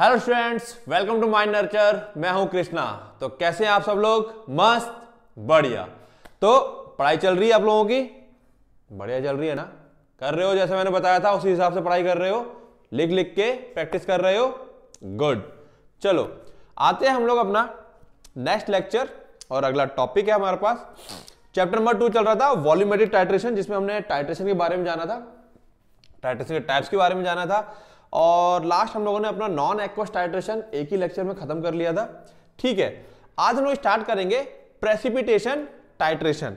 Hello students welcome to mind nurture मैं हूं कृष्णा तो कैसे हैं आप सब लोग मस्त बढ़िया तो पढ़ाई चल रही है आप लोगों की बढ़िया चल रही है ना कर रहे हो जैसे मैंने बताया था उसी हिसाब से पढ़ाई कर रहे हो लिख लिख के प्रैक्टिस कर रहे हो गुड चलो आते हैं हम लोग अपना नेक्स्ट लेक्चर और अगला टॉपिक है हमारे पास चैप्टर नंबर टू चल रहा था वॉल्यूमेटिक टाइट्रेशन जिसमें हमने टाइट्रेशन के बारे में जाना था टाइट्रेशन के टाइप्स के बारे में जाना था और लास्ट हम लोगों ने अपना नॉन एक्वस टाइट्रेशन एक ही लेक्चर में खत्म कर लिया था ठीक है आज हम लोग स्टार्ट करेंगे प्रेसिपिटेशन टाइट्रेशन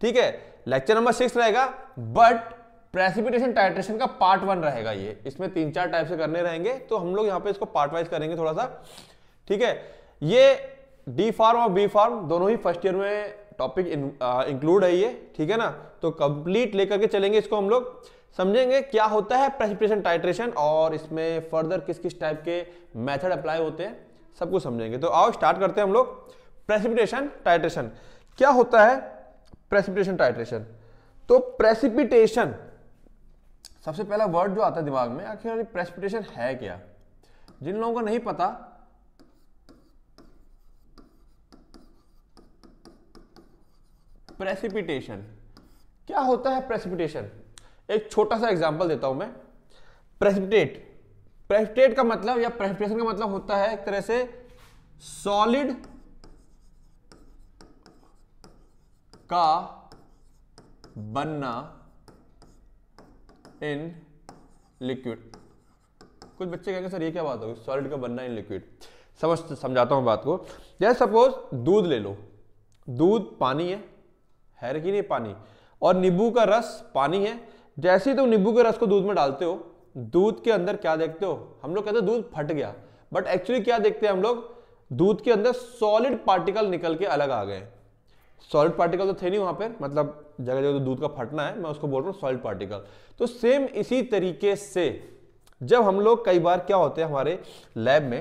ठीक है लेक्चर नंबर सिक्स रहेगा बट प्रेसिपिटेशन टाइट्रेशन का पार्ट वन रहेगा ये इसमें तीन चार टाइप से करने रहेंगे तो हम लोग यहाँ पे इसको पार्ट वाइज करेंगे थोड़ा सा ठीक है ये डी फार्म और बी फार्म दोनों ही फर्स्ट ईयर में टॉपिक इंक्लूड uh, है ये ठीक है ना तो कंप्लीट लेकर के चलेंगे इसको हम लोग समझेंगे क्या होता है प्रेसिपिटेशन टाइट्रेशन और इसमें फर्दर किस किस टाइप के मेथड अप्लाई होते हैं सब कुछ समझेंगे तो आओ स्टार्ट करते हैं हम लोग प्रेसिपिटेशन टाइट्रेशन क्या होता है प्रेसिपिटेशन टाइट्रेशन तो प्रेसिपिटेशन सबसे पहला वर्ड जो आता है दिमाग में आखिर प्रेसिपिटेशन है क्या जिन लोगों को नहीं पता प्रेसिपिटेशन क्या होता है प्रेसिपिटेशन एक छोटा सा एग्जाम्पल देता हूं मैं प्रेसिपिटेट प्रेसिपिटेट का मतलब या प्रेसिपिटेशन का मतलब होता है एक तरह से सॉलिड का बनना इन लिक्विड कुछ बच्चे कहेंगे सर ये क्या बात होगी सॉलिड का बनना इन लिक्विड समझ समझाता हूं बात को जैसे सपोज दूध ले लो दूध पानी है है कि नहीं पानी और नींबू का रस पानी है जैसे ही तुम तो नींबू के रस को दूध में डालते हो दूध के अंदर क्या देखते हो हम लोग कहते हैं दूध फट गया बट एक्चुअली क्या देखते हैं हम लोग दूध के अंदर सॉलिड पार्टिकल निकल के अलग आ गए सॉलिड पार्टिकल तो थे नहीं वहां पर मतलब जगह जगह तो दूध का फटना है मैं उसको बोल रहा हूँ सॉलिड पार्टिकल तो सेम इसी तरीके से जब हम लोग कई बार क्या होते हैं हमारे लैब में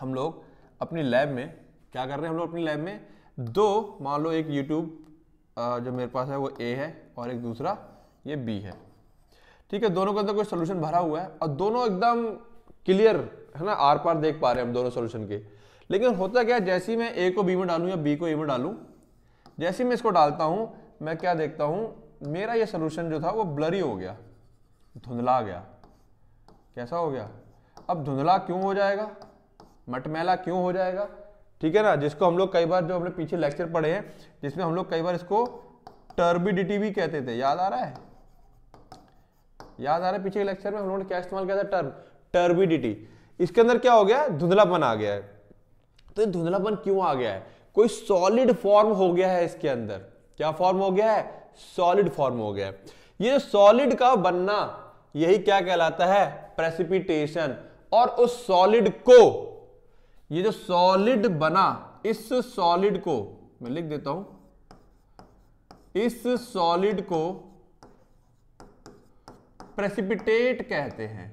हम लोग अपनी लैब में क्या कर रहे हैं हम लोग अपनी लैब में दो मान लो एक यूट्यूब जो मेरे पास है वो ए है और एक दूसरा ये बी है ठीक है दोनों के अंदर कोई सोल्यूशन भरा हुआ है और दोनों एकदम क्लियर है ना आर पार देख पा रहे हैं हम दोनों सोल्यूशन के लेकिन होता क्या है जैसे ही मैं ए को बी में डालू या बी को ए में डालू जैसे ही मैं इसको डालता हूं मैं क्या देखता हूं मेरा ये सोल्यूशन जो था वो ब्लरी हो गया धुंधला गया कैसा हो गया अब धुंधला क्यों हो जाएगा मटमैला क्यों हो जाएगा ठीक है ना जिसको हम लोग कई बार जो हमने पीछे लेक्चर पढ़े हैं जिसमें हम लोग कई बार इसको टर्बिडिटी भी कहते थे याद आ रहा है याद आ रहा है पिछले लेक्चर में हम लोगों ने क्या इस्तेमाल किया था टर्म टर्बिडिटी इसके अंदर क्या हो गया धुंधलापन आ गया है तो ये धुंधलापन क्यों आ गया है कोई सॉलिड फॉर्म हो गया है इसके अंदर क्या फॉर्म हो गया है सॉलिड फॉर्म हो गया है ये सॉलिड का बनना यही क्या कहलाता है प्रेसिपिटेशन और उस सॉलिड को ये जो सॉलिड बना इस सॉलिड को मैं लिख देता हूं इस सॉलिड को प्रेसिपिटेट कहते हैं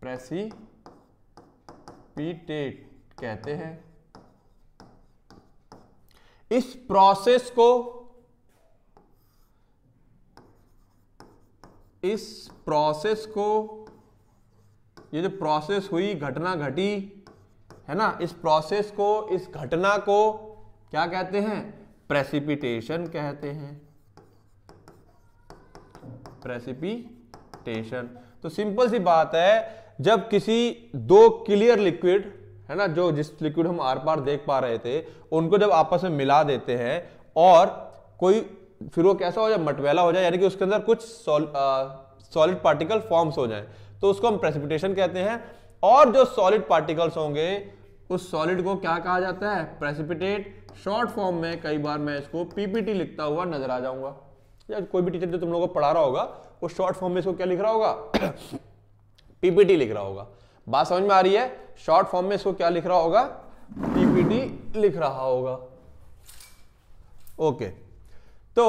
प्रेसिपिटेट कहते हैं इस प्रोसेस को इस प्रोसेस को ये जो प्रोसेस हुई घटना घटी है ना इस प्रोसेस को इस घटना को क्या कहते हैं प्रेसिपिटेशन कहते हैं प्रेसिपी स्टेशन तो सिंपल सी बात है जब किसी दो क्लियर लिक्विड है ना जो जिस लिक्विड हम आर पार देख पा रहे थे उनको जब आपस में मिला देते हैं और कोई फिर वो कैसा हो जाए मटवेला हो जाए यानी कि उसके अंदर कुछ सॉलिड पार्टिकल फॉर्म्स हो जाए तो उसको हम प्रेसिपिटेशन कहते हैं और जो सॉलिड पार्टिकल्स होंगे उस सॉलिड को क्या कहा जाता है प्रेसिपिटेट शॉर्ट फॉर्म में कई बार मैं इसको पीपीटी लिखता हुआ नजर आ जाऊंगा या कोई भी टीचर जो तुम लोगों को पढ़ा रहा होगा वो शॉर्ट फॉर्म में इसको क्या लिख रहा होगा पीपीटी लिख रहा होगा बात समझ में आ रही है शॉर्ट फॉर्म में इसको क्या लिख रहा होगा पीपीटी लिख रहा होगा ओके तो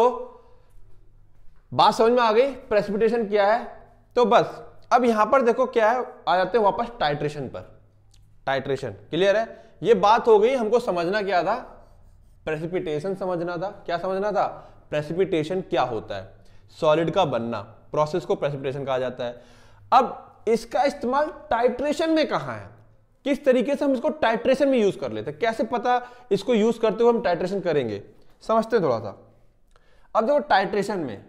बात समझ में आ गई प्रेसिपिटेशन क्या है तो बस अब यहां पर देखो क्या है आ जाते हैं वापस टाइट्रेशन पर टाइट्रेशन क्लियर है ये बात हो गई हमको समझना क्या था प्रेसिपिटेशन समझना था क्या समझना था प्रेसिपिटेशन क्या होता है सॉलिड का बनना प्रोसेस को प्रेसिपिटेशन कहा जाता है अब इसका इस्तेमाल टाइट्रेशन में कहा है किस तरीके से हम इसको टाइट्रेशन में यूज कर लेते हैं कैसे पता इसको यूज करते हुए हम टाइट्रेशन करेंगे समझते हैं थोड़ा सा अब देखो टाइट्रेशन में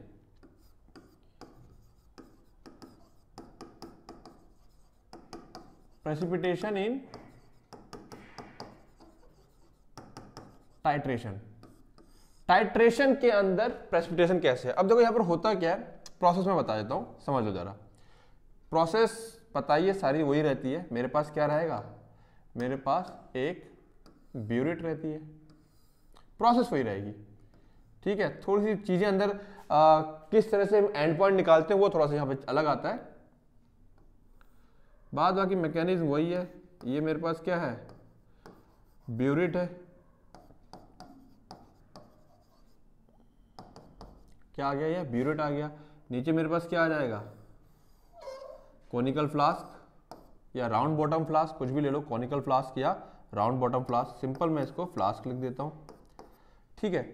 प्रेसिपिटेशन इन टाइट्रेशन टाइट्रेशन के अंदर प्रेसिपिटेशन कैसे है अब देखो यहां पर होता क्या है प्रोसेस में बता देता हूँ समझ लो ज़रा प्रोसेस बताइए सारी वही रहती है मेरे पास क्या रहेगा मेरे पास एक ब्यूरिट रहती है प्रोसेस वही रहेगी ठीक है थोड़ी सी चीज़ें अंदर आ, किस तरह से एंड पॉइंट निकालते हैं वो थोड़ा सा यहाँ पर अलग आता है बाद बाकी मैकेनिज्म वही है ये मेरे पास क्या है ब्यूरिट है क्या आ गया ये ब्यूरिट आ गया नीचे मेरे पास क्या आ जाएगा कॉनिकल फ्लास्क या राउंड बॉटम फ्लास्क कुछ भी ले लो कॉनिकल फ्लास्क या राउंड बॉटम फ्लास्क सिंपल मैं इसको फ्लास्क लिख देता हूं ठीक है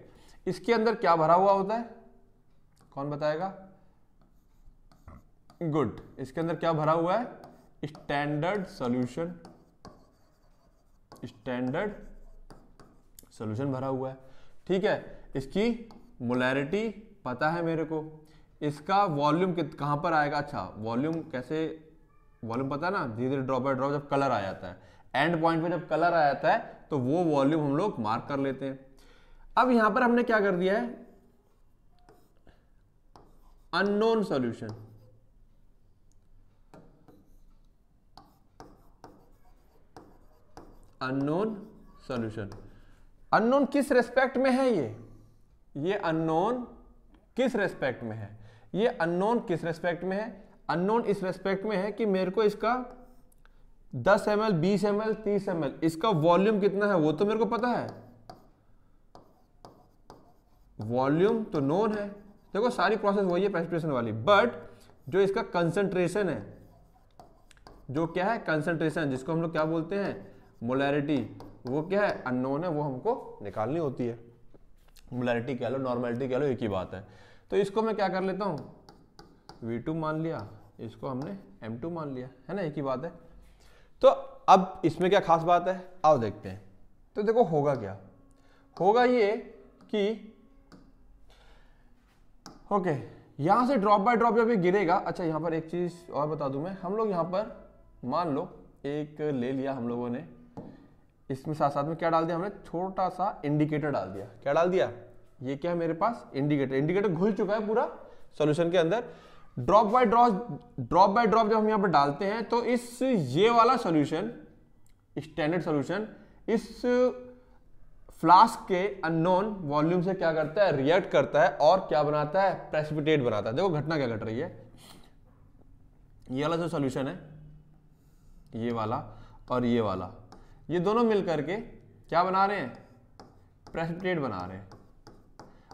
इसके अंदर क्या भरा हुआ होता है कौन बताएगा गुड इसके अंदर क्या भरा हुआ है स्टैंडर्ड सॉल्यूशन स्टैंडर्ड सॉल्यूशन भरा हुआ है ठीक है इसकी मोलैरिटी पता है मेरे को इसका वॉल्यूम कहाँ पर आएगा अच्छा वॉल्यूम कैसे वॉल्यूम पता है ना धीरे धीरे ड्रॉप बाय ड्रॉप जब कलर आ जाता है एंड पॉइंट पे जब कलर आ जाता है तो वो वॉल्यूम हम लोग मार्क कर लेते हैं अब यहां पर हमने क्या कर दिया है unknown solution unknown solution unknown किस रेस्पेक्ट में है ये ये अननोन किस रेस्पेक्ट में है ये अननोन किस रेस्पेक्ट में है अननोन इस रेस्पेक्ट में है कि मेरे को इसका 10 एम एल बीस एम एल तीस एम एल इसका वॉल्यूम कितना है वो तो मेरे को पता है वॉल्यूम तो नोन है देखो सारी प्रोसेस वही है पेस्ट्रेशन वाली बट जो इसका कंसंट्रेशन है जो क्या है कंसंट्रेशन जिसको हम लोग क्या बोलते हैं मोलैरिटी वो क्या है अननोन है वो हमको निकालनी होती है मोलैरिटी कह लो नॉर्मेलिटी कह लो एक ही बात है तो इसको मैं क्या कर लेता हूँ V2 मान लिया इसको हमने M2 मान लिया है ना एक ही बात है तो अब इसमें क्या खास बात है आओ देखते हैं तो देखो होगा क्या होगा ये कि ओके यहां से ड्रॉप बाय ड्रॉप जब ये गिरेगा अच्छा यहां पर एक चीज़ और बता दू मैं हम लोग यहाँ पर मान लो एक ले लिया हम लोगों ने इसमें साथ साथ में क्या डाल दिया हमने छोटा सा इंडिकेटर डाल दिया क्या डाल दिया ये क्या है मेरे पास इंडिकेटर इंडिकेटर घुल चुका है पूरा सोल्यूशन के अंदर drop by drop drop by drop जब हम यहां पर डालते हैं तो इस ये वाला सोल्यूशन स्टैंडर्ड सोल्यूशन इस फ्लास्क के अननोन वॉल्यूम से क्या करता है रिएक्ट करता है और क्या बनाता है प्रेसिपिटेट बनाता है देखो घटना क्या घट रही है ये वाला जो सोल्यूशन है ये वाला और ये वाला ये दोनों मिलकर के क्या बना रहे हैं प्रेसिपिटेट बना रहे हैं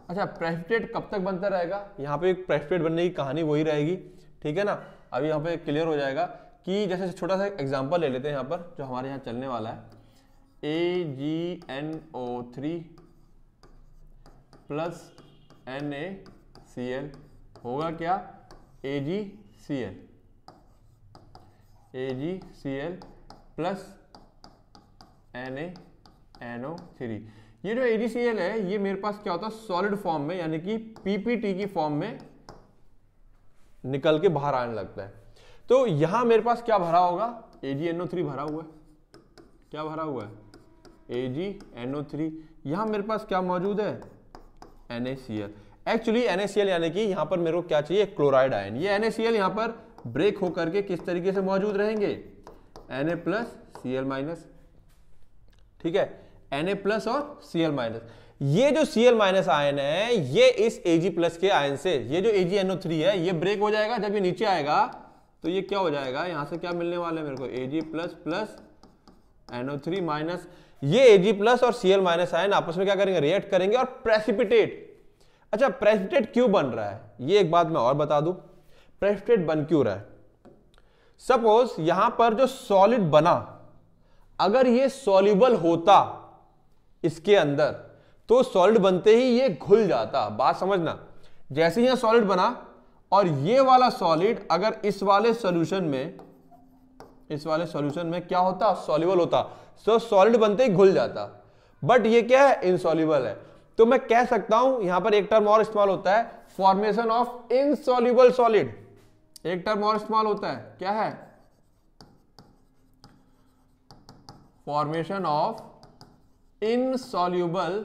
अच्छा प्रेसिडेंट कब तक बनता रहेगा यहाँ पे एक प्रेसिडेंट बनने की कहानी वही रहेगी ठीक है ना अभी यहाँ पे क्लियर हो जाएगा कि जैसे छोटा सा एग्जाम्पल ले लेते हैं यहाँ पर जो हमारे यहाँ चलने वाला है A G N O three plus N A C L होगा क्या A G C L A G C L plus N A N O three ये जो एडीसीएल है ये मेरे पास क्या होता है सॉलिड फॉर्म में यानी कि पीपीटी की फॉर्म में निकल के बाहर आने लगता है तो यहां मेरे पास क्या भरा होगा एजीएनओ थ्री भरा हुआ है क्या भरा हुआ है एजीएनओ थ्री यहां मेरे पास क्या मौजूद है एनएसीएल एक्चुअली एनएसीएल यानी कि यहां पर मेरे को क्या चाहिए क्लोराइड आयन ये एनएसीएल यहां पर ब्रेक होकर के किस तरीके से मौजूद रहेंगे N A plus C L minus ठीक है Na प्लस और Cl माइनस ये जो Cl माइनस आयन है ये इस Ag प्लस के आयन से ये जो एजीएनओ थ्री है ये ब्रेक हो जाएगा जब ये नीचे आएगा तो ये क्या हो जाएगा यहां से क्या मिलने वाला है मेरे को Ag plus plus NO three minus ये Ag प्लस और Cl माइनस आयन आपस में क्या करेंगे रिएक्ट करेंगे और प्रेसिपिटेट अच्छा प्रेसिपिटेट क्यों बन रहा है ये एक बात मैं और बता दू प्रेसिपिटेट बन क्यों रहा है सपोज यहां पर जो सॉलिड बना अगर ये सॉल्यूबल होता इसके अंदर तो सॉलिड बनते ही ये घुल जाता बात समझना जैसे ही सॉलिड बना और ये वाला सॉलिड अगर इस वाले सॉल्यूशन में इस वाले सॉल्यूशन में क्या होता सॉल्युबल होता सो सॉलिड बनते ही घुल जाता बट ये क्या है इनसॉल्युबल है तो मैं कह सकता हूं यहां पर एक टर्म और इस्तेमाल होता है फॉर्मेशन ऑफ इनसॉल्यूबल सॉलिड एक टर्म और इस्तेमाल होता है क्या है फॉर्मेशन ऑफ इनसॉल्यूबल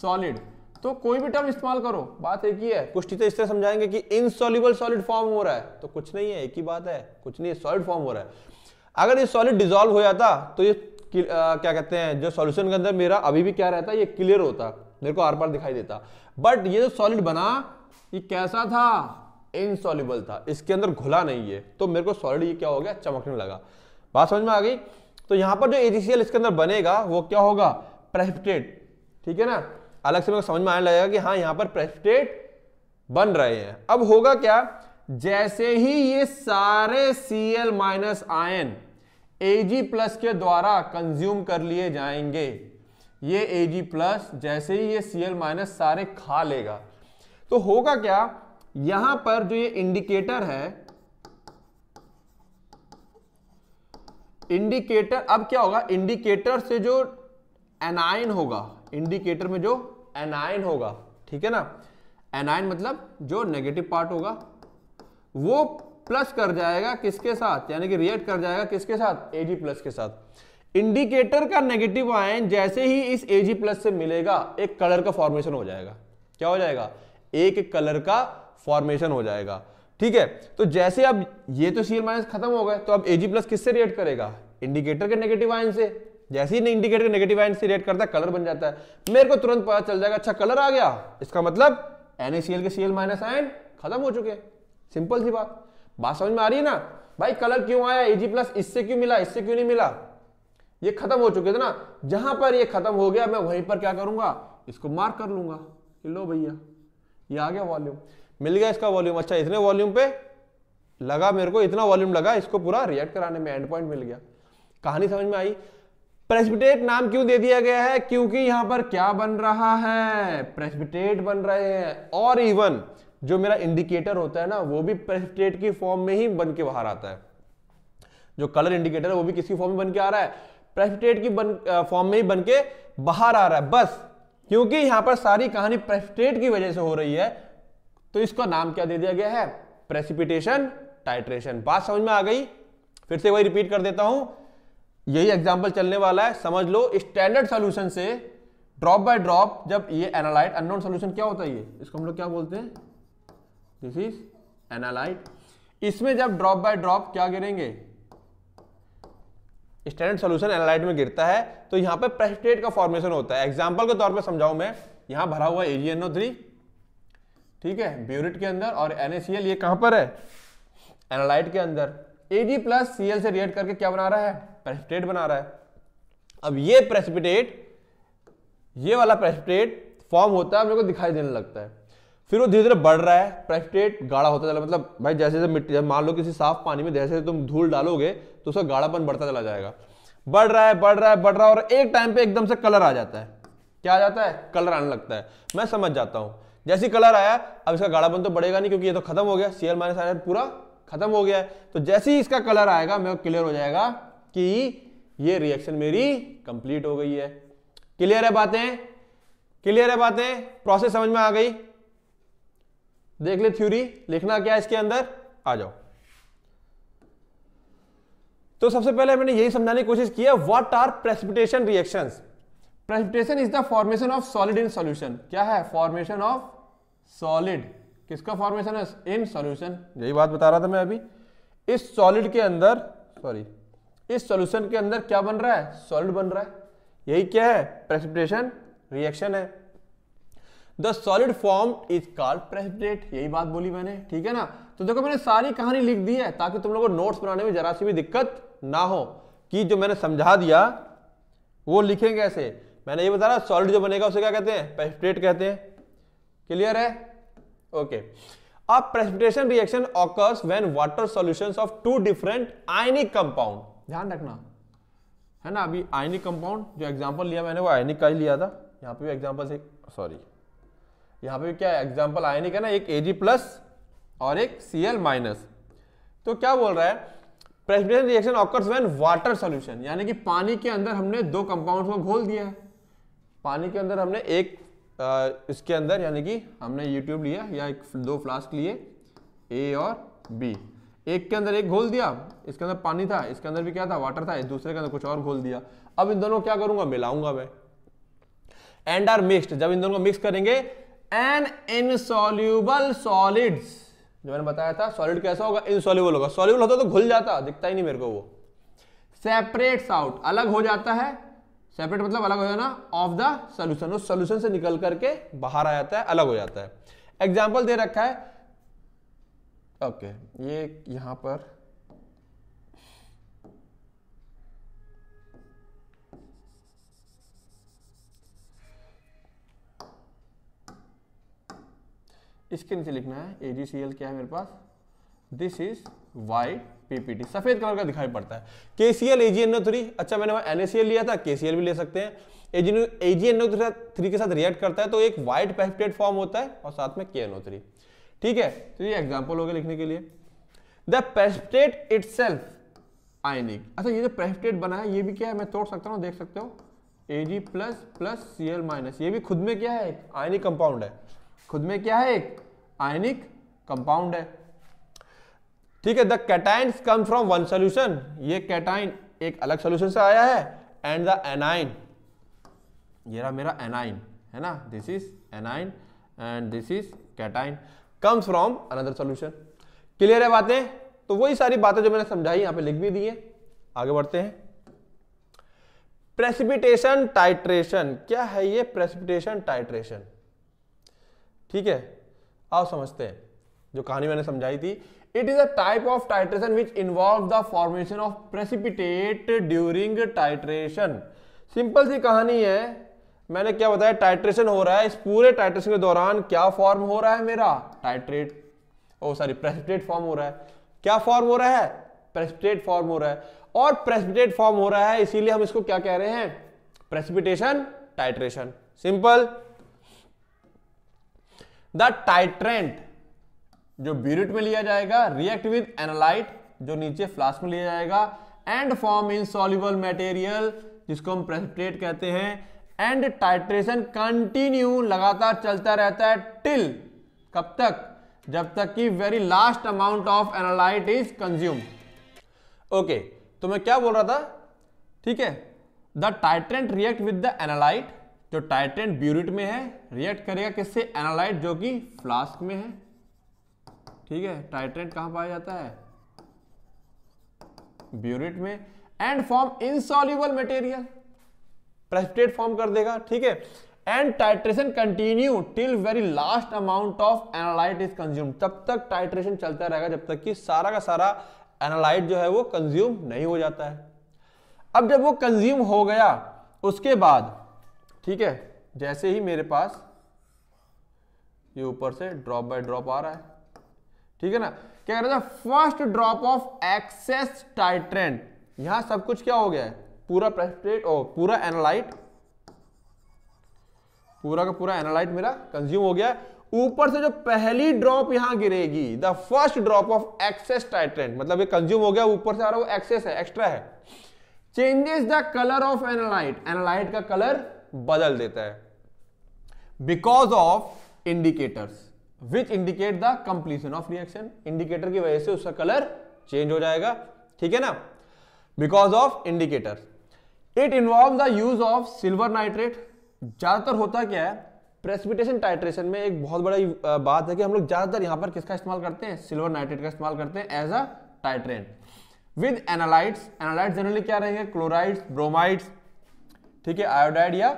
सॉलिड तो कोई भी टर्म इस्तेमाल करो बात एक ही है कुछ तो इस तरह समझाएंगे कि इनसॉल्यूबल सॉलिड फॉर्म हो रहा है तो कुछ नहीं है एक ही बात है कुछ नहीं है सॉलिड फॉर्म हो रहा है अगर ये सॉलिड डिजोल्व हो जाता तो ये आ, क्या कहते हैं जो सॉल्यूशन के अंदर मेरा अभी भी क्या रहता ये क्लियर होता मेरे को आर पार दिखाई देता बट ये जो सॉलिड बना ये कैसा था इनसॉल्यूबल था इसके अंदर घुला नहीं है तो मेरे को सॉलिड ये क्या हो गया चमकने लगा बात समझ में आ गई तो यहां पर जो एजीसीएल इसके अंदर बनेगा वो क्या होगा प्रेसिपिटेट ठीक है ना अलग से मेरे को समझ में आने लगेगा कि हाँ यहाँ पर प्रेसिपिटेट बन रहे हैं अब होगा क्या जैसे ही ये सारे C L minus ion AG plus के द्वारा कंज्यूम कर लिए जाएंगे ये एजी प्लस जैसे ही ये सी एल माइनस सारे खा लेगा तो होगा क्या यहां पर जो ये इंडिकेटर है इंडिकेटर अब क्या होगा इंडिकेटर से जो एनाइन होगा इंडिकेटर में जो एनाइन होगा ठीक है ना एनाइन मतलब जो नेगेटिव पार्ट होगा वो प्लस कर जाएगा किसके साथ यानी कि रिएक्ट कर जाएगा किसके साथ एजी प्लस के साथ इंडिकेटर का नेगेटिव आयन जैसे ही इस एजी प्लस से मिलेगा एक कलर का फॉर्मेशन हो जाएगा क्या हो जाएगा एक कलर का फॉर्मेशन हो जाएगा ठीक है तो जैसे अब ये तो सीएल माइनस खत्म हो गए तो अब एजी प्लस किससे रिएक्ट करेगा इंडिकेटर के नेगेटिव आयन से जैसे ही इंडिकेटर नेगेटिव आयन से रिएक्ट करता है कलर बन जाता है मेरे को तुरंत पता चल जाएगा अच्छा कलर आ गया इसका मतलब NaCl के Cl माइनस आयन खत्म हो चुके सिंपल सी बात बात समझ में आ रही है ना भाई कलर क्यों आया एजी प्लस इससे क्यों मिला इससे क्यों नहीं मिला ये खत्म हो चुके थे ना जहां पर ये खत्म हो गया मैं वहीं पर क्या करूंगा इसको मार्क कर लूंगा लो भैया ये आ गया वॉल्यूम मिल गया इसका वॉल्यूम अच्छा इतने वॉल्यूम पे लगा मेरे को इतना वॉल्यूम लगा इसको पूरा रिएक्ट कराने में एंड पॉइंट मिल गया कहानी समझ में आई प्रेसिपिटेट नाम क्यों दे दिया गया है क्योंकि यहां पर क्या बन रहा है प्रेसिपिटेट बन रहे हैं और इवन जो मेरा इंडिकेटर होता है ना वो भी प्रेसिपिटेट की फॉर्म में ही बन के बाहर आता है जो कलर इंडिकेटर है वो भी किसी फॉर्म में बन के आ रहा है प्रेसिपिटेट की बन फॉर्म में ही बन के बाहर आ रहा है बस क्योंकि यहां पर सारी कहानी प्रेसिपिटेट की वजह से हो रही है तो इसका नाम क्या दे दिया गया है प्रेसिपिटेशन टाइट्रेशन बात समझ में आ गई फिर से वही रिपीट कर देता हूं यही एग्जाम्पल चलने वाला है समझ लो स्टैंडर्ड सोल्यूशन से ड्रॉप बाय ड्रॉप जब ये एनालाइट अननोन सोल्यूशन क्या होता है ये इसको हम लोग क्या बोलते हैं दिस इज एनालाइट इसमें जब ड्रॉप बाय ड्रॉप क्या गिरेंगे स्टैंडर्ड सोल्यूशन एनालाइट में गिरता है तो यहां पर प्रेस्टेट का फॉर्मेशन होता है एग्जाम्पल के तौर पर समझाऊ में यहां भरा हुआ एजीएनओ थ्री ठीक है ब्यूरिट के अंदर और एनएसीएल ये कहां पर है एनालाइट के अंदर Ag प्लस Cl से रिएक्ट करके क्या बना रहा है प्रेसिपिटेट बना रहा है अब ये प्रेसिपिटेट ये वाला प्रेसिपिटेट फॉर्म होता है मेरे को दिखाई देने लगता है फिर वो धीरे धीरे बढ़ रहा है प्रेसिपिटेट गाढ़ा होता चला मतलब भाई जैसे जैसे मिट्टी मान लो किसी साफ पानी में जैसे तुम धूल डालोगे तो उसका गाढ़ापन बढ़ता चला जाएगा बढ़ रहा है बढ़ रहा है बढ़ रहा है और एक टाइम पे एकदम से कलर आ जाता है क्या आ जाता है कलर आने लगता है मैं समझ जाता हूँ जैसे कलर आया अब इसका गाढ़ापन तो बढ़ेगा नहीं क्योंकि ये तो खत्म हो गया सीएल माइनस आयन पूरा खत्म हो गया तो जैसे ही इसका कलर आएगा मैं क्लियर हो जाएगा कि ये रिएक्शन मेरी कंप्लीट हो गई है क्लियर है बातें क्लियर है बातें प्रोसेस समझ में आ गई देख ले थ्योरी लिखना क्या इसके अंदर आ जाओ तो सबसे पहले मैंने यही समझाने की कोशिश की है what are precipitation reactions precipitation is the formation of solid in solution क्या है फॉर्मेशन ऑफ सॉलिड किसका फॉर्मेशन है इन सॉल्यूशन यही बात बता रहा था मैं अभी इस सॉलिड के अंदर सॉरी इस सॉल्यूशन के अंदर क्या बन रहा है सॉलिड बन रहा है यही क्या है प्रेसिपिटेशन रिएक्शन है the solid form is called precipitate यही बात बोली मैंने ठीक है ना तो देखो मैंने सारी कहानी लिख दी है ताकि तुम लोगों को नोट्स बनाने में जरा सी भी दिक्कत ना हो कि जो मैंने समझा दिया वो लिखेंगे ऐसे मैंने ये बताया सॉलिड जो बनेगा उसे क्या कहते हैं प्रेसिपिटेट कहते हैं क्लियर है okay a precipitation reaction occurs when water solutions of two different ionic compound ध्यान रखना है ना अभी आयनिक कंपाउंड जो एग्जांपल लिया मैंने वो आयनिक का ही लिया था यहाँ पे भी एग्जांपल से सॉरी यहाँ पे भी क्या एग्जांपल आयनिक है ना एक एजी प्लस और एक सी एल माइनस तो क्या बोल रहा है precipitation reaction occurs when water solution यानी कि पानी के अंदर हमने दो कंपाउंड्स को घोल दिया है पानी के अंदर हमने एक इसके अंदर यानी कि हमने यूट्यूब लिया या एक दो फ्लास्क लिए ए और बी एक के अंदर एक घोल दिया इसके अंदर पानी था इसके अंदर भी क्या था वाटर था दूसरे के अंदर कुछ और घोल दिया अब इन दोनों क्या करूंगा मिलाऊंगा मैं एंड आर मिक्सड जब इन दोनों को मिक्स करेंगे एन इनसॉल्यूबल सॉलिड्स जो मैंने बताया था सॉलिड कैसा होगा इनसॉल्यूबल होगा सॉल्यूबल होता तो घुल जाता दिखता ही नहीं मेरे को वो सेपरेट्स आउट अलग हो जाता है सेपरेट मतलब अलग हो जाना ऑफ द सोल्यूशन उस सोल्यूशन से निकल करके बाहर आ जाता है अलग हो जाता है एग्जाम्पल दे रखा है ओके okay, ये यहां पर इसके नीचे लिखना है एजीसीएल क्या है मेरे पास दिस इज वाइट पीपीटी सफेद कलर का दिखाई पड़ता है केसीएल एजीएनओ थ्री अच्छा मैंने वहां एनएसीएल लिया था केसीएल भी ले सकते हैं एजीएनओ थ्री के साथ रिएक्ट करता है तो एक व्हाइट पेप्टेड फॉर्म होता है और साथ में केएनओ थ्री ठीक है तो ये एग्जाम्पल हो गया लिखने के लिए the peptide itself ionic अच्छा ये जो पेप्टेड बना है ये भी क्या है मैं तोड़ सकता हूँ देख सकते हो AG plus plus C L minus ये भी खुद में क्या है आयनिक कंपाउंड है खुद में क्या है एक आयनिक कंपाउंड है ठीक है the cation come from one solution ये कैटाइन एक अलग सोल्यूशन से आया है एंड द एनाइन ये रहा मेरा एनाइन है ना this is anion and this is cation comes from another solution clear है बातें तो वही सारी बातें जो मैंने समझाई यहाँ पे लिख भी दी है आगे बढ़ते हैं प्रेसिपिटेशन टाइट्रेशन क्या है ये प्रेसिपिटेशन टाइट्रेशन ठीक है आओ समझते हैं जो कहानी मैंने समझाई थी it is a type of titration which involve the formation of precipitate during titration simple सी कहानी है मैंने क्या बताया टाइट्रेशन हो रहा है इस पूरे टाइट्रेशन के दौरान क्या फॉर्म हो रहा है मेरा titrate oh sorry precipitate form हो रहा है क्या फॉर्म हो रहा है प्रेसिपिटेट फॉर्म हो रहा है और प्रेसिपिटेट फॉर्म हो रहा है इसीलिए हम इसको क्या कह रहे हैं precipitation titration simple the titrant जो ब्यूरिट में लिया जाएगा रिएक्ट विद एनालाइट जो नीचे फ्लास्क में लिया जाएगा and form insoluble material जिसको हम प्रेसिपिटेट कहते हैं एंड टाइट्रेशन कंटिन्यू लगातार चलता रहता है टिल कब तक जब तक कि very last amount of analyte is consume okay तो मैं क्या बोल रहा था ठीक है the titrant react with the analyte जो टाइट्रेंट ब्यूरिट में है रिएक्ट करेगा किससे एनालाइट जो कि फ्लास्क में है ठीक है टाइट्रेट कहां पाया जाता है ब्यूरिट में and form insoluble material precipitate form कर देगा ठीक है and titration continue till very last amount of analyte is consume तब तक टाइट्रेशन चलता रहेगा जब तक कि सारा का सारा एनालाइट जो है वो कंज्यूम नहीं हो जाता है अब जब वो कंज्यूम हो गया उसके बाद ठीक है जैसे ही मेरे पास ये ऊपर से ड्रॉप बाय ड्रॉप आ रहा है ठीक है ना क्या कह रहा था first drop of excess titrant यहां सब कुछ क्या हो गया है पूरा प्रेस्टेट ओ पूरा एनालाइट पूरा का पूरा एनालाइट मेरा कंज्यूम हो गया ऊपर से जो पहली ड्रॉप यहां गिरेगी the first drop of excess titrant मतलब ये कंज्यूम हो गया ऊपर से आ रहा वो एक्सेस है एक्स्ट्रा है changes the colour of analyte analyte का कलर बदल देता है because of indicators which indicate the completion of reaction indicator की वजह से उसका कलर चेंज हो जाएगा ठीक है ना because of indicator it involve the use of silver nitrate ज्यादातर होता क्या है प्रेसिपिटेशन टाइट्रेशन में एक बहुत बड़ा बात है कि हम लोग ज्यादातर यहां पर किसका इस्तेमाल करते हैं सिल्वर नाइट्रेट का इस्तेमाल करते हैं as a titrant with analytes analyte generally क्या रहेंगे क्लोराइड्स ब्रोमाइड्स ठीक है आयोडाइड या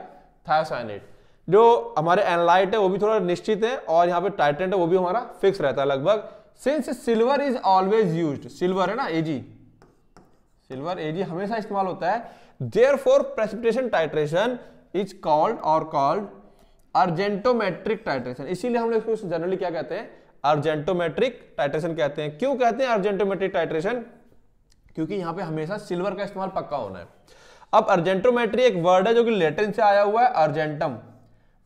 थायोसाइनेट जो हमारे एनलाइट है वो भी थोड़ा निश्चित है और यहाँ पे टाइटेंट है वो भी हमारा फिक्स रहता है लगभग since silver is always use silver है ना एजी सिल्वर एजी हमेशा इस्तेमाल होता है therefore precipitation titration is called और कॉल्ड अर्जेंटोमेट्रिक टाइट्रेशन इसीलिए हम लोग इसको जनरली क्या कहते हैं अर्जेंटोमेट्रिक टाइट्रेशन कहते हैं क्यों कहते हैं अर्जेंटोमेट्रिक टाइट्रेशन क्योंकि यहां पे हमेशा सिल्वर का इस्तेमाल पक्का होना है अब अर्जेंटोमेट्री एक वर्ड है जो कि लेटिन से आया हुआ है अर्जेंटम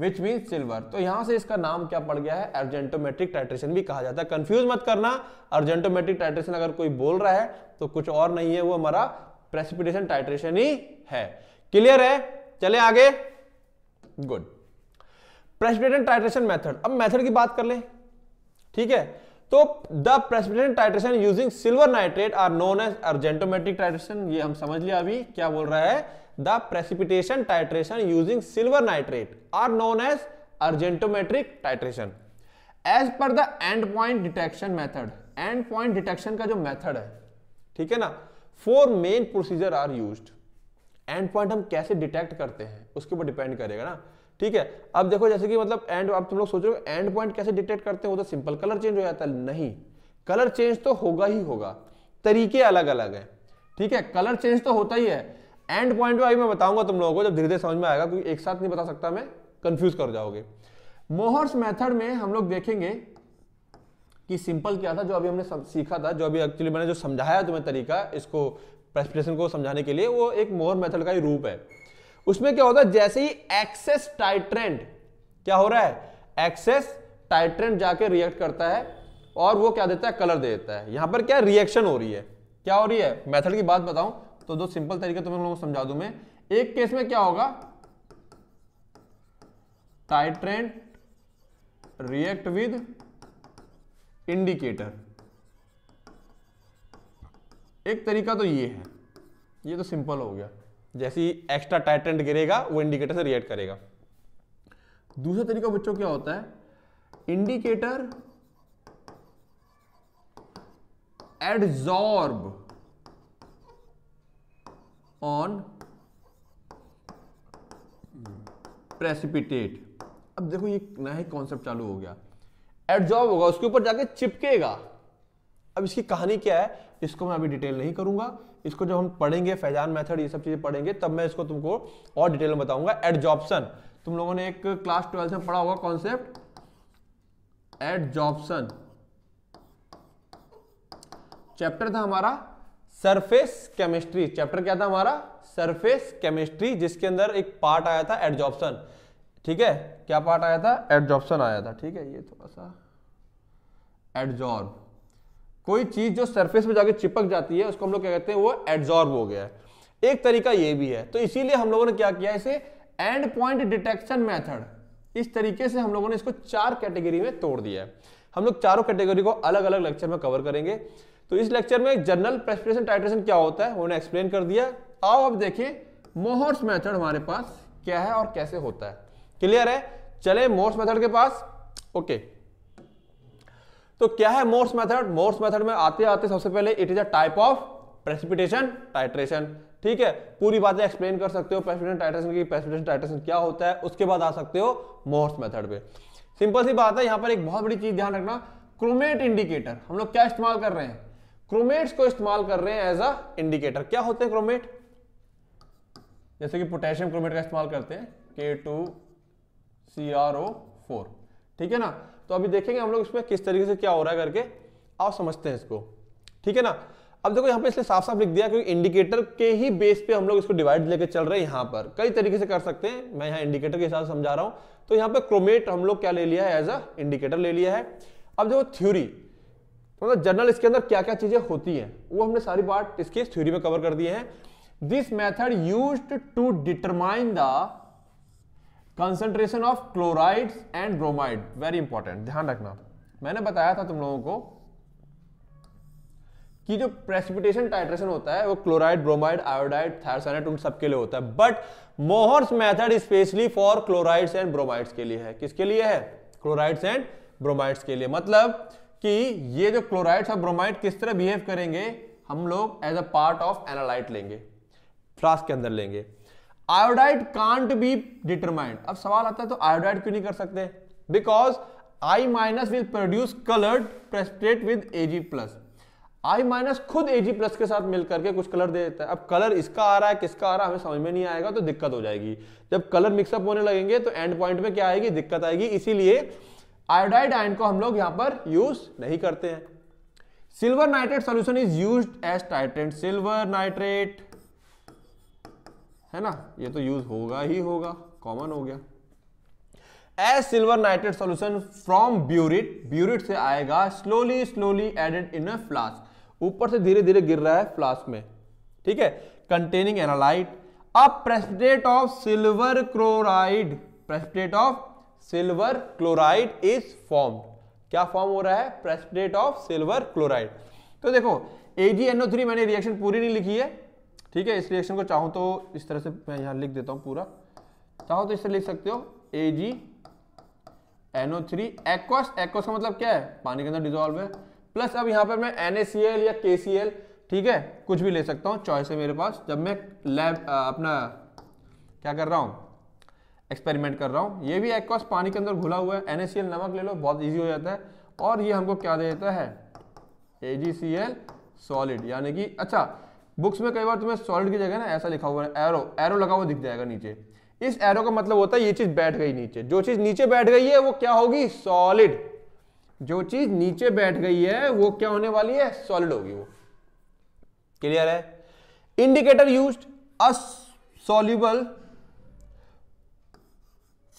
विच मीन सिल्वर तो यहां से इसका नाम क्या पड़ गया है अर्जेंटोमेट्रिक टाइट्रेशन भी कहा जाता है कंफ्यूज मत करना अर्जेंटोमेट्रिक टाइट्रेशन अगर कोई बोल रहा है तो कुछ और नहीं है वो हमारा प्रेसिपिटेशन टाइट्रेशन ही है क्लियर है चले आगे गुड प्रेसिपिटेशन टाइट्रेशन मेथड अब मेथड की बात कर ले ठीक है तो the precipitation titration using silver nitrate are known as argentometric titration ये हम समझ लिया अभी क्या बोल रहा है the precipitation titration using silver nitrate are known as argentometric titration. As per the end point detection method, end point detection का जो method है ठीक है ना four main procedure are use end point हम कैसे डिटेक्ट करते हैं उसके ऊपर डिपेंड करेगा ना ठीक है अब देखो जैसे कि मतलब एंड आप तुम लोग सोच रहे हो एंड पॉइंट कैसे डिटेक्ट करते हो तो सिंपल कलर चेंज हो जाता है नहीं कलर चेंज तो होगा ही होगा तरीके अलग अलग हैं ठीक है कलर चेंज तो होता ही है एंड पॉइंट भी अभी मैं बताऊंगा तुम लोगों को जब धीरे धीरे समझ में आएगा क्योंकि एक साथ नहीं बता सकता मैं कंफ्यूज कर जाओगे मोहर्स मेथड में हम लोग देखेंगे कि सिंपल क्या था जो अभी हमने सीखा था जो अभी एक्चुअली मैंने जो समझाया तुम्हें तरीका इसको प्रेसिपिटेशन को समझाने के लिए वो एक मोहर मेथड का ही रूप है उसमें क्या होता है जैसे ही एक्सेस टाइट्रेंट क्या हो रहा है एक्सेस टाइट्रेंट जाके रिएक्ट करता है और वो क्या देता है कलर दे देता है यहां पर क्या रिएक्शन हो रही है क्या हो रही है मेथड की बात बताऊं तो दो सिंपल तरीके तुम्हें लोगों को समझा दूं मैं एक केस में क्या होगा टाइट्रेंट रिएक्ट विद इंडिकेटर एक तरीका तो ये है ये तो सिंपल हो गया जैसे एक्स्ट्रा टाइटेंट गिरेगा वो इंडिकेटर से रिएक्ट करेगा दूसरा तरीका बच्चों क्या होता है इंडिकेटर एडजॉर्ब ऑन प्रेसिपिटेट अब देखो ये नया ही कॉन्सेप्ट चालू हो गया एडजॉर्ब होगा उसके ऊपर जाके चिपकेगा अब इसकी कहानी क्या है इसको मैं अभी डिटेल नहीं करूंगा इसको जब हम पढ़ेंगे फैजान मेथड ये सब चीजें पढ़ेंगे तब मैं इसको तुमको और डिटेल में बताऊंगा एडजॉप्शन तुम लोगों ने एक क्लास ट्वेल्थ में पढ़ा होगा कॉन्सेप्ट एडजॉप्शन चैप्टर था हमारा सरफेस केमिस्ट्री चैप्टर क्या था हमारा सरफेस केमिस्ट्री जिसके अंदर एक पार्ट आया था एडजॉप्शन ठीक है क्या पार्ट आया था एडजॉप्शन आया था ठीक है ये थोड़ा सा एडजॉर्ब कोई चीज जो सरफेस में जाके चिपक जाती है उसको हम लोग क्या कहते हैं वो एडजॉर्ब हो गया है एक तरीका ये भी है तो इसीलिए हम लोगों ने क्या किया इसे एंड पॉइंट डिटेक्शन मेथड इस तरीके से हम लोगों ने इसको चार कैटेगरी में तोड़ दिया है हम लोग चारों कैटेगरी को अलग अलग लेक्चर में कवर करेंगे तो इस लेक्चर में जनरल प्रेस्पिरेशन टाइट्रेशन क्या होता है उन्होंने एक्सप्लेन कर दिया आओ अब देखें मोहर्स मेथड हमारे पास क्या है और कैसे होता है क्लियर है चले मोर्स मेथड के पास ओके तो क्या है मोर्स मेथड मोर्स मेथड में आते आते सबसे पहले it is a type of precipitation titration ठीक है पूरी बातें एक्सप्लेन कर सकते हो प्रेसिपिटेशन टाइट्रेशन की प्रेसिपिटेशन टाइट्रेशन क्या होता है उसके बाद आ सकते हो मोर्स मेथड पे सिंपल सी बात है यहां पर एक बहुत बड़ी चीज ध्यान रखना क्रोमेट इंडिकेटर हम लोग क्या इस्तेमाल कर रहे हैं क्रोमेट्स को इस्तेमाल कर रहे हैं एज अ इंडिकेटर क्या होते हैं क्रोमेट जैसे कि पोटेशियम क्रोमेट का इस्तेमाल करते हैं K two C R O four ठीक है ना तो अभी देखेंगे हम लोग इसमें किस तरीके से क्या हो रहा है करके आप समझते हैं इसको ठीक है ना अब देखो यहाँ पे इसलिए साफ साफ लिख दिया क्योंकि इंडिकेटर के ही बेस पे हम लोग इसको डिवाइड लेके चल रहे हैं यहां पर कई तरीके से कर सकते हैं मैं यहां इंडिकेटर के हिसाब से समझा रहा हूँ तो यहाँ पे क्रोमेट हम लोग क्या ले लिया है एज अ इंडिकेटर ले लिया है अब देखो थ्योरी तो जर्नल इसके अंदर क्या क्या चीजें होती हैं वो हमने सारी बात इसकी थ्योरी में कवर कर दिए हैं this method used to determine the concentration of chlorides and bromide very important ध्यान रखना मैंने बताया था तुम लोगों को कि जो प्रेसिपिटेशन टाइट्रेशन होता है वो क्लोराइड ब्रोमाइड आयोडाइड थायरसाइनेट उन सबके लिए होता है but Mohr's method specially for chlorides and bromides के लिए है किसके लिए है क्लोराइड्स एंड ब्रोमाइड्स के लिए मतलब कि ये जो क्लोराइड्स और ब्रोमाइड किस तरह बिहेव करेंगे हम लोग as a part of analyte लेंगे फ्लास्क के अंदर लेंगे आयोडाइड कांट बी डिटरमाइंड अब सवाल आता है तो आयोडाइड क्यों नहीं कर सकते because I minus will produce coloured precipitate with AG plus I minus खुद एजी प्लस के साथ मिलकर के कुछ कलर दे देता है अब कलर इसका आ रहा है किसका आ रहा है हमें समझ में नहीं आएगा तो दिक्कत हो जाएगी जब कलर मिक्सअप होने लगेंगे तो एंड पॉइंट में क्या आएगी दिक्कत आएगी इसीलिए आयोडाइड आयन को हम लोग यहां पर यूज नहीं करते हैं silver nitrate solution is use as titrate silver nitrate है ना ये तो यूज होगा ही होगा कॉमन हो गया as silver nitrate solution from burette burette से आएगा slowly slowly added in a flask ऊपर से धीरे धीरे गिर रहा है फ्लास्क में ठीक है कंटेनिंग एनालाइट अब precipitate of silver chloride precipitate of silver chloride is form क्या फॉर्म हो रहा है प्रेसिपिटेट ऑफ सिल्वर क्लोराइड तो देखो AgNO3 मैंने रिएक्शन पूरी नहीं लिखी है ठीक है इस रिएक्शन को चाहूँ तो इस तरह से मैं यहां लिख देता हूं पूरा चाहो तो इससे लिख सकते हो एजी NO3 एक्वस एक्वस का मतलब क्या है पानी के अंदर डिजोल्व है प्लस अब यहां पर मैं NaCl या KCl ठीक है कुछ भी ले सकता हूँ चॉइस है मेरे पास जब मैं लैब अपना क्या कर रहा हूँ एक्सपेरिमेंट कर रहा हूँ ये भी एक्वास पानी के अंदर घुला हुआ है एन नमक ले लो बहुत ईजी हो जाता है और ये हमको क्या दे देता है A G C L solid यानी कि अच्छा बुक्स में कई बार तुम्हें सॉलिड की जगह ना ऐसा लिखा हुआ है एरो एरो लगा हुआ दिख जाएगा नीचे इस एरो का मतलब होता है ये चीज बैठ गई नीचे जो चीज नीचे बैठ गई है वो क्या होगी सॉलिड जो चीज नीचे बैठ गई है वो क्या होने वाली है सॉलिड होगी वो क्लियर है indicator use a soluble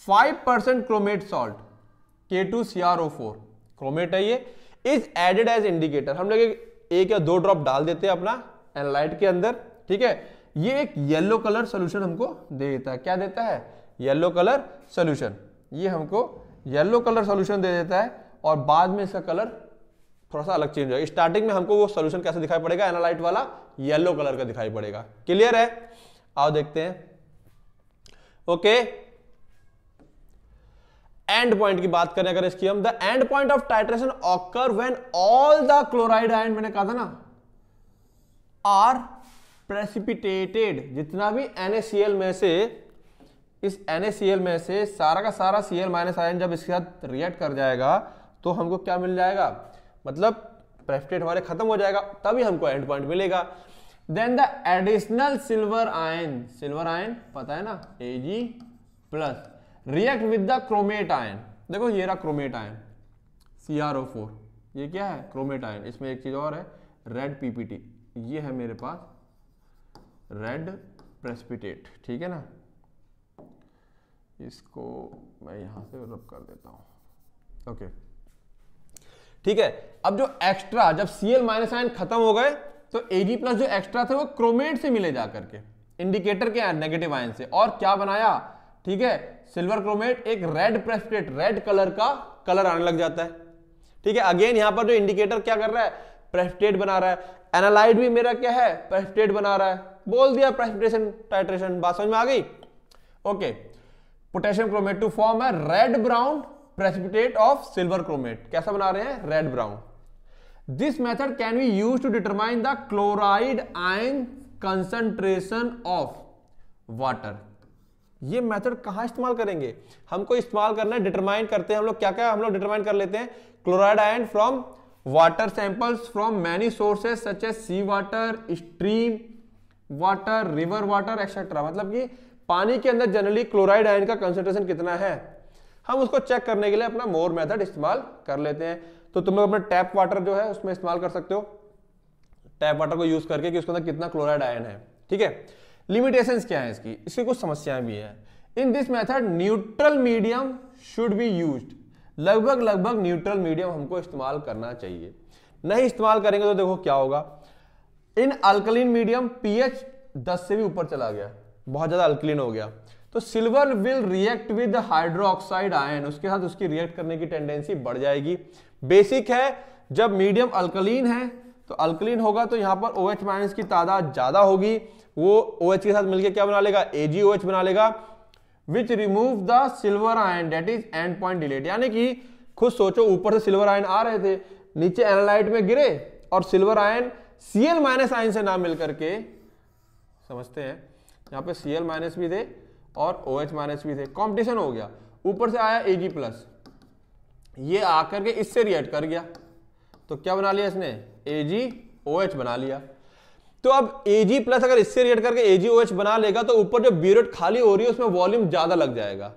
five percent chromate salt K two C R O four chromate है ये इज एडेड एज इंडिकेटर हम लोग एक या दो ड्रॉप डाल देते हैं अपना एनलाइट के अंदर ठीक है ये एक येलो कलर सोल्यूशन हमको दे देता है क्या देता है येलो कलर सोल्यूशन ये हमको येलो कलर सोल्यूशन दे देता है और बाद में इसका कलर थोड़ा सा अलग चेंज होगा स्टार्टिंग में हमको वो सोल्यूशन कैसे दिखाई पड़ेगा एनालाइट वाला येलो कलर का दिखाई पड़ेगा क्लियर है आओ देखते हैं ओके okay. एंड पॉइंट की बात करें अगर इसकी हम the end point of titration occur when all the chloride ion मैंने कहा था ना आर प्रेसिपिटेटेड जितना भी NaCl में से इस NaCl में से सारा का सारा Cl माइनस आयन जब इसके साथ रिएक्ट कर जाएगा तो हमको क्या मिल जाएगा मतलब प्रेसिपिटेट हमारे खत्म हो जाएगा तभी हमको एंड पॉइंट मिलेगा then the additional silver ion silver ion पता है ना AG plus react with the chromate ion देखो ये रहा chromate ion C R O four ये क्या है क्रोमेट आयन इसमें एक चीज़ और है रेड पीपीटी ये है मेरे पास रेड प्रेस्पिटेट ठीक है ना इसको मैं यहां से रब कर देता हूं ओके ठीक है अब जो एक्स्ट्रा जब सी एल माइनस आयन खत्म हो गए तो एजी प्लस जो एक्स्ट्रा थे वो क्रोमेट से मिले जा करके इंडिकेटर के है नेगेटिव आयन से और क्या बनाया ठीक है सिल्वर क्रोमेट एक रेड प्रेस्टेट रेड कलर का कलर आने लग जाता है ठीक है अगेन यहां पर जो इंडिकेटर क्या कर रहा है प्रेस्टेट बना रहा है एनालाइड भी मेरा क्या है प्रेस्टेट बना रहा है बोल दिया प्रेस्टेशन टाइट्रेशन बात समझ में आ गई okay potassium chromate to form है red brown precipitate of silver chromate कैसा बना रहे हैं red brown this method can be use to determine the chloride ion concentration of water ये मेथड कहां इस्तेमाल करेंगे हमको इस्तेमाल करना है डिटरमाइन करते हैं हम लोग क्या क्या हम लोग डिटरमाइन कर लेते हैं chloride ion from water samples from many sources such as sea water stream water river water etcetera मतलब कि पानी के अंदर जनरली क्लोराइड आयन का कंसेंट्रेशन कितना है हम उसको चेक करने के लिए अपना मोर मेथड इस्तेमाल कर लेते हैं तो तुम लोग अपना टैप वाटर जो है उसमें इस्तेमाल कर सकते हो टैप वाटर को यूज करके कि उसके अंदर कितना क्लोराइड आयन है ठीक है लिमिटेशंस क्या है इसकी इसकी कुछ समस्याएं भी है in this method neutral medium should be use लगभग लगभग न्यूट्रल मीडियम हमको इस्तेमाल करना चाहिए नहीं इस्तेमाल करेंगे तो देखो क्या होगा इन अल्कलीन मीडियम पीएच 10 से भी ऊपर चला गया बहुत ज़्यादा अल्कलीन हो गया तो silver will react with hydroxide ion उसके साथ उसकी रिएक्ट करने की टेंडेंसी बढ़ जाएगी बेसिक है जब मीडियम अल्कलीन है तो अल्कलीन होगा तो यहाँ पर ओ OH- की तादाद ज़्यादा होगी वो ओ OH के साथ मिलकर क्या बना लेगा एजीओएच बना लेगा which remove the silver ion that is end point delayed यानी कि खुद सोचो ऊपर से सिल्वर आयन आ रहे थे नीचे एनालाइट में गिरे और silver ion C L minus ion से ना मिल करके समझते हैं यहां पे सी एल माइनस भी थे और ओ OH माइनस भी थे कॉम्पिटिशन हो गया ऊपर से आया ए प्लस ये आकर के इससे रिएक्ट कर गया तो क्या बना लिया इसने ए ओ OH बना लिया तो अब एजी प्लस अगर इससे रिएक्ट करके एच बना लेगा तो ऊपर जो ब्यूरेट खाली हो रही है उसमें वॉल्यूम ज्यादा लग जाएगा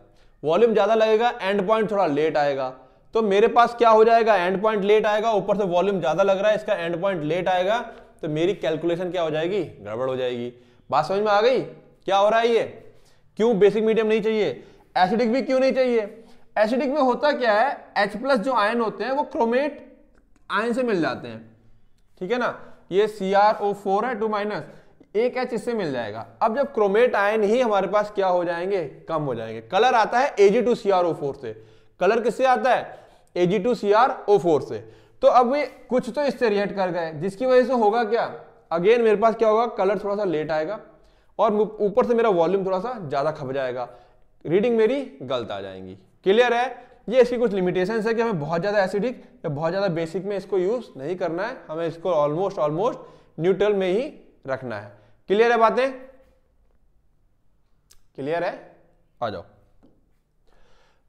वॉल्यूम ज्यादा लगेगा एंड पॉइंट थोड़ा लेट आएगा तो मेरे पास क्या हो जाएगा एंड पॉइंट लेट आएगा ऊपर से वॉल्यूम ज्यादा लग रहा है इसका एंड पॉइंट लेट आएगा तो मेरी कैलकुलेशन क्या हो जाएगी गड़बड़ हो जाएगी बात समझ में आ गई क्या हो रहा है ये क्यों बेसिक मीडियम नहीं चाहिए एसिडिक भी क्यों नहीं चाहिए एसिडिक में होता क्या है एच प्लस जो आयन होते हैं वो क्रोमेट आयन से मिल जाते हैं ठीक है ना ये सी आर ओ फोर है टू माइनस एक एच इससे मिल जाएगा अब जब क्रोमेट आयन ही हमारे पास क्या हो जाएंगे कम हो जाएंगे कलर आता है A G two C R O four से कलर किससे आता है A G two C R O four से तो अब ये कुछ तो इससे रिएक्ट कर गए जिसकी वजह से होगा क्या अगेन मेरे पास क्या होगा कलर थोड़ा सा लेट आएगा और ऊपर से मेरा वॉल्यूम थोड़ा सा ज़्यादा खप जाएगा रीडिंग मेरी गलत आ जाएंगी क्लियर है ये इसकी कुछ लिमिटेशन है कि हमें बहुत ज़्यादा एसिडिक या बहुत ज़्यादा बेसिक में इसको यूज़ नहीं करना है हमें इसको ऑलमोस्ट ऑलमोस्ट न्यूट्रल में ही रखना है क्लियर है बातें क्लियर है आ जाओ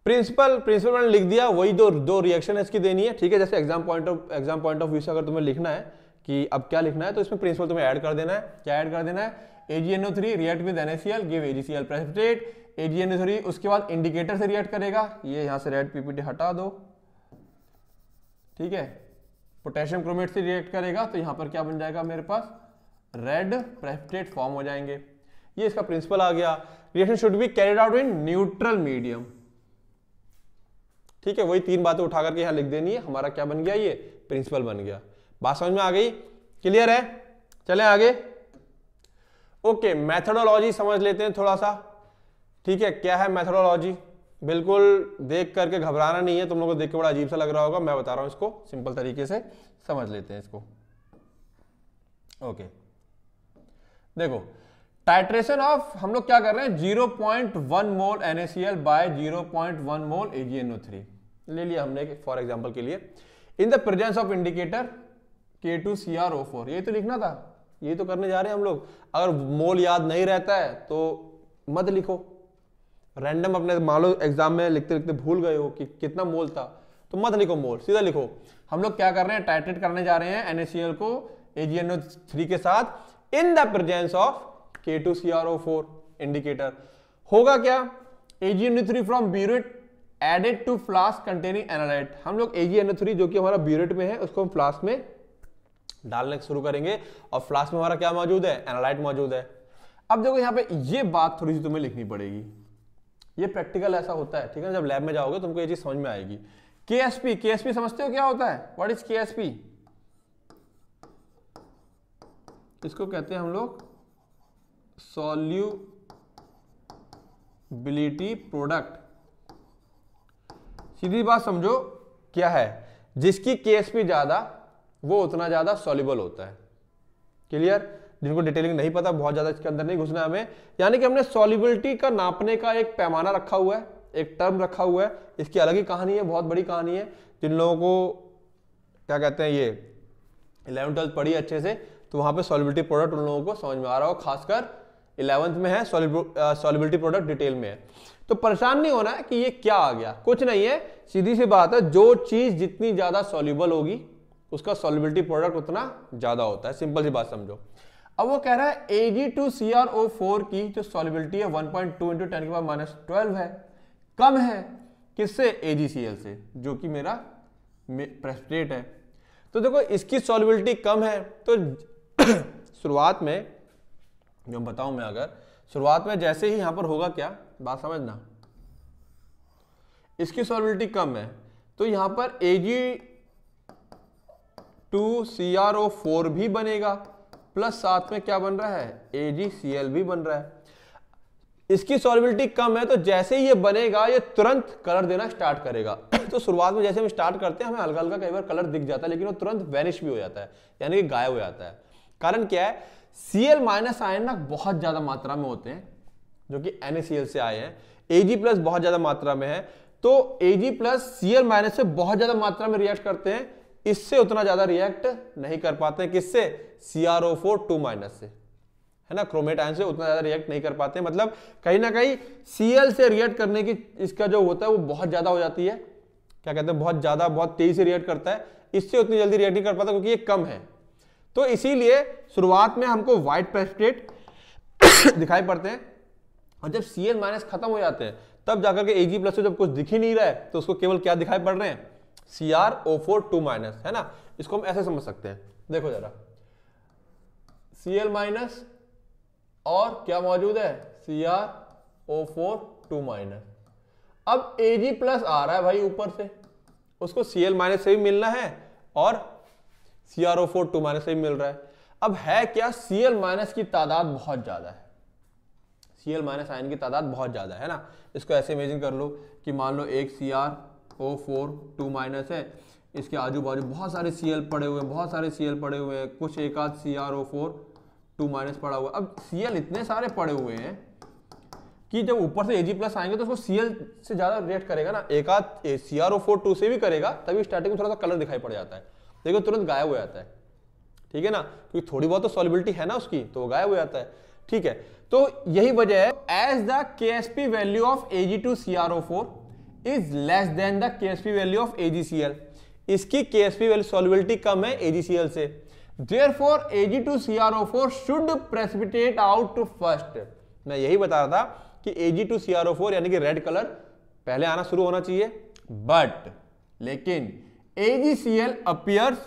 प्रिंसिपल प्रिंसिपल मैंने लिख दिया वही दो दो रिएक्शन है इसकी देनी है ठीक है जैसे exam point of exam point of view से अगर तुम्हें लिखना है कि अब क्या लिखना है तो इसमें प्रिंसिपल तुम्हें ऐड कर देना है क्या ऐड कर देना है AgNO3 react with NaCl give AgCl precipitate. AgNO3 उसके बाद इंडिकेटर से रिएक्ट करेगा ये यहां से रेड पीपीटी हटा दो ठीक है पोटेशियम क्रोमेट से रिएक्ट करेगा तो यहां पर क्या बन जाएगा मेरे पास रेड प्रेसिपिटेट फॉर्म हो जाएंगे ये इसका प्रिंसिपल आ गया reaction should be carried out in neutral medium ठीक है वही तीन बातें उठा करके यहां लिख देनी है हमारा क्या बन गया ये प्रिंसिपल बन गया बात समझ में आ गई क्लियर है चले आगे ओके मैथडोलॉजी समझ लेते हैं थोड़ा सा ठीक है क्या है मैथडोलॉजी बिल्कुल देख करके घबराना नहीं है तुम लोगों को देख के बड़ा अजीब सा लग रहा होगा मैं बता रहा हूँ इसको सिंपल तरीके से समझ लेते हैं इसको ओके देखो टाइट्रेशन ऑफ हम लोग क्या कर रहे हैं 0.1 point one mole N A C L by zero point one mole O three ले लिया हमने फॉर एग्जाम्पल के लिए in the presence of indicator K two C R O four ये तो लिखना था ये तो करने जा रहे हैं हम लोग अगर मोल याद नहीं रहता है तो मत लिखो रैंडम अपने मान लो एग्जाम में लिखते लिखते भूल गए हो कि कितना मोल था तो मत लिखो मोल सीधा लिखो हम लोग क्या कर रहे हैं टाइट्रेट करने जा रहे हैं एनएसीएल को एजीएनओ थ्री के साथ in the presence of K two C R O four indicator होगा क्या A G N O three from burette added to flask containing analyte हम लोग एजीएनओ थ्री जो कि हमारा ब्यूरेट में है उसको हम फ्लास्क में डालने शुरू करेंगे और फ्लास्क में हमारा क्या मौजूद है एनालाइट मौजूद है अब देखो यहाँ पे ये बात थोड़ी सी तुम्हें लिखनी पड़ेगी ये प्रैक्टिकल ऐसा होता है ठीक है जब लैब में जाओगे तुमको ये चीज समझ में आएगी K S P K S P समझते हो क्या होता है what is K S P इसको कहते हैं हम लोग सॉल्यूबिलिटी प्रोडक्ट सीधी बात समझो क्या है जिसकी के एस पी ज्यादा वो उतना ज़्यादा सॉलिबल होता है क्लियर जिनको डिटेलिंग नहीं पता बहुत ज़्यादा इसके अंदर नहीं घुसना है हमें यानी कि हमने सॉलिबिलिटी का नापने का एक पैमाना रखा हुआ है एक टर्म रखा हुआ है इसकी अलग ही कहानी है बहुत बड़ी कहानी है जिन लोगों को क्या कहते हैं ये इलेवन ट्वेल्थ पढ़ी अच्छे से तो वहां पे सॉलिबिलिटी प्रोडक्ट उन लोगों को समझ में आ रहा हो खासकर इलेवंथ में है सॉलिबिलिटी प्रोडक्ट डिटेल में है तो परेशान नहीं होना है कि ये क्या आ गया कुछ नहीं है सीधी सी बात है जो चीज़ जितनी ज़्यादा सॉल्यूबल होगी उसका सॉलिबिलिटी प्रोडक्ट उतना ज़्यादा होता है सिंपल सी बात समझो अब वो कह रहा है A G two C R O four की जो सॉलिबिलिटी है one point two into ten के बाद माइनस ट्वेल्व है कम है किससे ए जी सी एल से जो कि मेरा प्रेस्टेट है तो देखो इसकी सॉलिबिलिटी कम है तो शुरुआत में जो बताऊं मैं अगर शुरुआत में जैसे ही यहां पर होगा क्या बात समझना इसकी सॉलिबिलिटी कम है तो यहां पर A G two C R O four भी बनेगा प्लस साथ में क्या बन रहा है ए भी बन रहा है इसकी सॉलिबिलिटी कम है तो जैसे ही ये बनेगा ये तुरंत कलर देना स्टार्ट करेगा तो शुरुआत में जैसे हम स्टार्ट करते हैं हमें हल्का हल्का कई बार कलर दिख जाता है लेकिन वो तुरंत वैनिश भी हो जाता है यानी कि गायब हो जाता है कारण क्या है सी एल माइनस आयन ना बहुत ज़्यादा मात्रा में होते हैं जो कि एन से आए हैं ए प्लस बहुत ज़्यादा मात्रा में है तो A G plus C L minus से बहुत ज़्यादा मात्रा में रिएक्ट करते हैं इससे उतना ज्यादा रिएक्ट नहीं कर पाते किससे C R O four two minus से है ना क्रोमेट आयन से उतना ज्यादा रिएक्ट नहीं कर पाते मतलब कहीं ना कहीं सीएल से रिएक्ट करने की इसका जो होता है वो बहुत ज्यादा हो जाती है क्या कहते हैं बहुत ज्यादा बहुत तेजी से रिएक्ट करता है इससे उतनी जल्दी रिएक्ट नहीं कर पाता क्योंकि ये कम है तो इसीलिए शुरुआत में हमको व्हाइट पेस्ट्रेट दिखाई पड़ते हैं और जब सी माइनस खत्म हो जाते हैं तब जाकर के ए जी प्लस से जब कुछ दिख ही नहीं रहा है तो उसको केवल क्या दिखाई पड़ रहे हैं C R O four two minus है ना इसको हम ऐसे समझ सकते हैं देखो जरा सी एल माइनस और क्या मौजूद है C R O four two minus अब ए जी प्लस आ रहा है भाई ऊपर से उसको सी एल माइनस से भी मिलना है और C R O four two minus से भी मिल रहा है अब है क्या सी एल माइनस की तादाद बहुत ज़्यादा है सी एल माइनस आयन की तादाद बहुत ज़्यादा है ना इसको ऐसे इमेजिन कर लो कि मान लो एक C R O four two minus है इसके आजू बाजू बहुत सारे सी एल पड़े हुए हैं बहुत सारे सी एल पड़े हुए हैं कुछ एक आध C R O four two minus पड़ा हुआ अब सी एल इतने सारे पड़े हुए हैं कि जब ऊपर से एजी प्लस आएंगे तो उसको सी एल से ज़्यादा रिएक्ट करेगा ना एक आध C R O four two से भी करेगा तभी स्टार्टिंग में थोड़ा सा कलर दिखाई पड़ जाता है देखो तुरंत गायब हो जाता है ठीक है ना क्योंकि थोड़ी बहुत तो सॉलिबिलिटी है ना उसकी तो गायब हो जाता है ठीक है तो यही वजह है as the K S P value of A G two C R O four is less than the K S P value of A G C L इसकी केएसपी वैल्यू सॉल्युबिलिटी कम है एजीसीएल से therefore Ag2CrO4 should precipitate out to first मैं यही बता रहा था कि Ag2CrO4 यानी कि रेड कलर पहले आना शुरू होना चाहिए बट लेकिन AgCl appears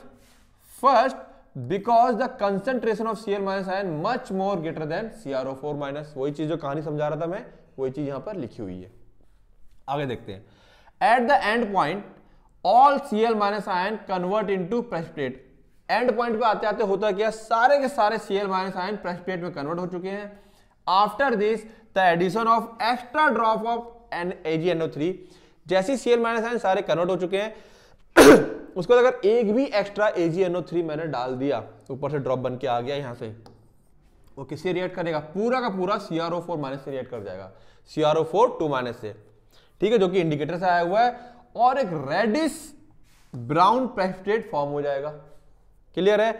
first because the concentration of Cl minus ion much more greater than CrO4 minus वही चीज जो कहानी समझा रहा था मैं वही चीज यहां पर लिखी हुई है आगे देखते हैं at the end point all C L minus ion convert into precipitate end point पे आते आते होता क्या सारे के सारे C L minus ion precipitate में कन्वर्ट हो चुके हैं after this the addition of extra drop of N A G A G N O three जैसे सी एल माइनस आयन सारे कन्वर्ट हो चुके हैं उसको अगर एक भी extra A G A G N O three मैंने डाल दिया ऊपर से ड्रॉप बन के आ गया यहाँ से वो किससे रिएक्ट करेगा पूरा का पूरा C R O four minus से रिएक्ट कर जाएगा C R O four two minus से ठीक है जो कि इंडिकेटर से आया हुआ है और एक रेडिस ब्राउन पेस्टेड फॉर्म हो जाएगा क्लियर है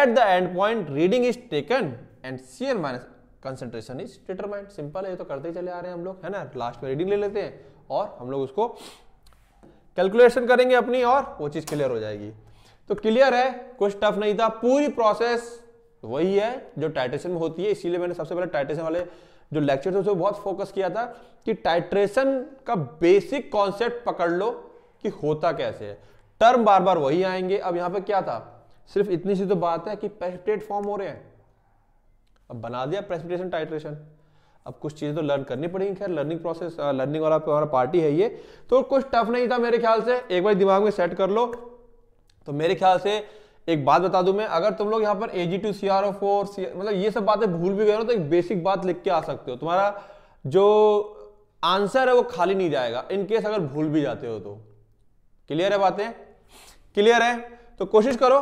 at the end point reading is taken and N minus concentration is determined simple है ये तो करते ही चले आ रहे हैं हम लोग है ना लास्ट में रीडिंग ले लेते हैं और हम लोग उसको कैलकुलेशन करेंगे अपनी और वो चीज क्लियर हो जाएगी तो क्लियर है कुछ टफ नहीं था पूरी प्रोसेस वही है जो टाइटेशन में होती है इसीलिए मैंने सबसे पहले टाइटेशन वाले जो लेक्चर थे उसमें बहुत फोकस किया था कि टाइट्रेशन का बेसिक कॉन्सेप्ट पकड़ लो कि होता कैसे है टर्म बार बार वही आएंगे अब यहां पे क्या था सिर्फ इतनी सी तो बात है कि पेप्टेड फॉर्म हो रहे हैं अब बना दिया प्रेसिपिटेशन टाइट्रेशन अब कुछ चीज़ें तो लर्न करनी पड़ेगी खैर लर्निंग प्रोसेस लर्निंग वाला हमारा पार्टी है ये तो कुछ टफ नहीं था मेरे ख्याल से एक बार दिमाग में सेट कर लो तो मेरे ख्याल से एक बात बता दूं मैं अगर तुम लोग यहाँ पर A G two C R O four C मतलब ये सब बातें भूल भी गए हो तो एक बेसिक बात लिख के आ सकते हो तुम्हारा जो आंसर है वो खाली नहीं जाएगा इनकेस अगर भूल भी जाते हो तो क्लियर है बातें क्लियर है तो कोशिश करो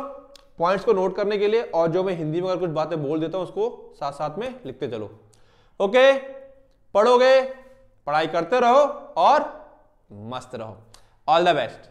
पॉइंट्स को नोट करने के लिए और जो मैं हिंदी में अगर कुछ बातें बोल देता हूँ उसको साथ साथ में लिखते चलो ओके पढ़ोगे पढ़ाई करते रहो और मस्त रहो ऑल द बेस्ट